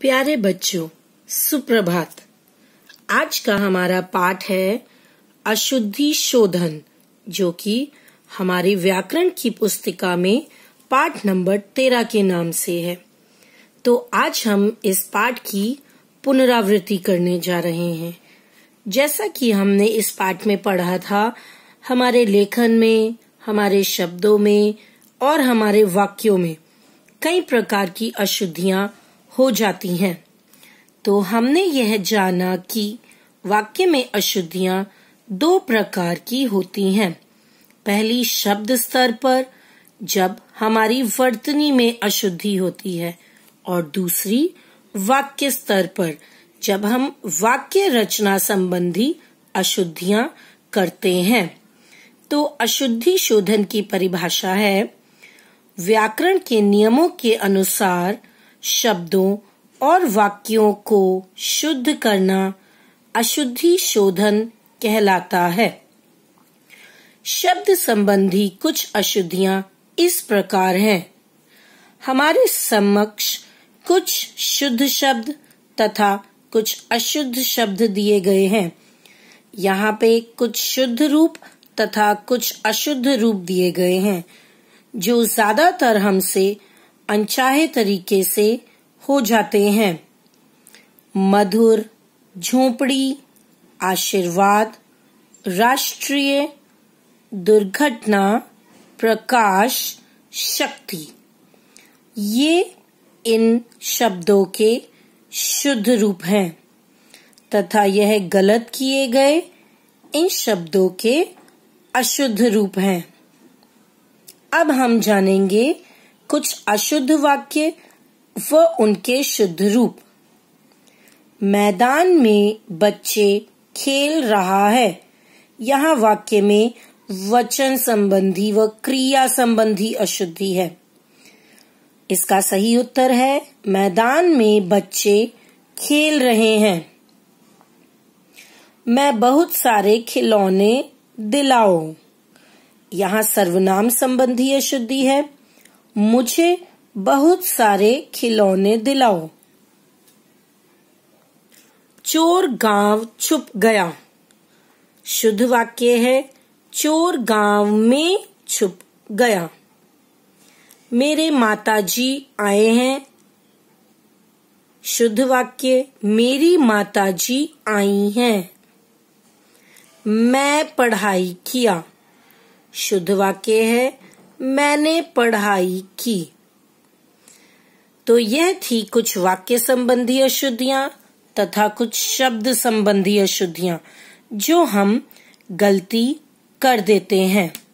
प्यारे बच्चों सुप्रभात आज का हमारा पाठ है अशुद्धि शोधन जो कि हमारी व्याकरण की पुस्तिका में पाठ नंबर तेरह के नाम से है तो आज हम इस पाठ की पुनरावृत्ति करने जा रहे हैं जैसा कि हमने इस पाठ में पढ़ा था हमारे लेखन में हमारे शब्दों में और हमारे वाक्यों में कई प्रकार की अशुद्धियां हो जाती हैं तो हमने यह जाना कि वाक्य में अशुद्धियां दो प्रकार की होती हैं पहली शब्द स्तर पर जब हमारी वर्तनी में अशुद्धि होती है और दूसरी वाक्य स्तर पर जब हम वाक्य रचना संबंधी अशुद्धियां करते हैं तो अशुद्धि शोधन की परिभाषा है व्याकरण के नियमों के अनुसार शब्दों और वाक्यों को शुद्ध करना अशुद्धि शोधन कहलाता है शब्द संबंधी कुछ अशुद्धियां इस प्रकार हैं हमारे समक्ष कुछ शुद्ध शब्द तथा कुछ अशुद्ध शब्द दिए गए हैं यहाँ पे कुछ शुद्ध रूप तथा कुछ अशुद्ध रूप दिए गए हैं जो ज्यादातर हमसे अनचाहे तरीके से हो जाते हैं मधुर झोपड़ी आशीर्वाद राष्ट्रीय दुर्घटना प्रकाश शक्ति ये इन शब्दों के शुद्ध रूप हैं तथा यह गलत किए गए इन शब्दों के अशुद्ध रूप हैं अब हम जानेंगे कुछ अशुद्ध वाक्य व उनके शुद्ध रूप मैदान में बच्चे खेल रहा है यहाँ वाक्य में वचन संबंधी व क्रिया संबंधी अशुद्धि है इसका सही उत्तर है मैदान में बच्चे खेल रहे हैं मैं बहुत सारे खिलौने दिलाऊ यहाँ सर्वनाम संबंधी अशुद्धि है मुझे बहुत सारे खिलौने दिलाओ चोर गांव छुप गया शुद्ध वाक्य है चोर गांव में छुप गया मेरे माताजी आए हैं शुद्ध वाक्य मेरी माताजी आई हैं मैं पढ़ाई किया शुद्ध वाक्य है मैंने पढ़ाई की तो यह थी कुछ वाक्य संबंधी अशुद्धियां तथा कुछ शब्द संबंधी अशुद्धियां जो हम गलती कर देते हैं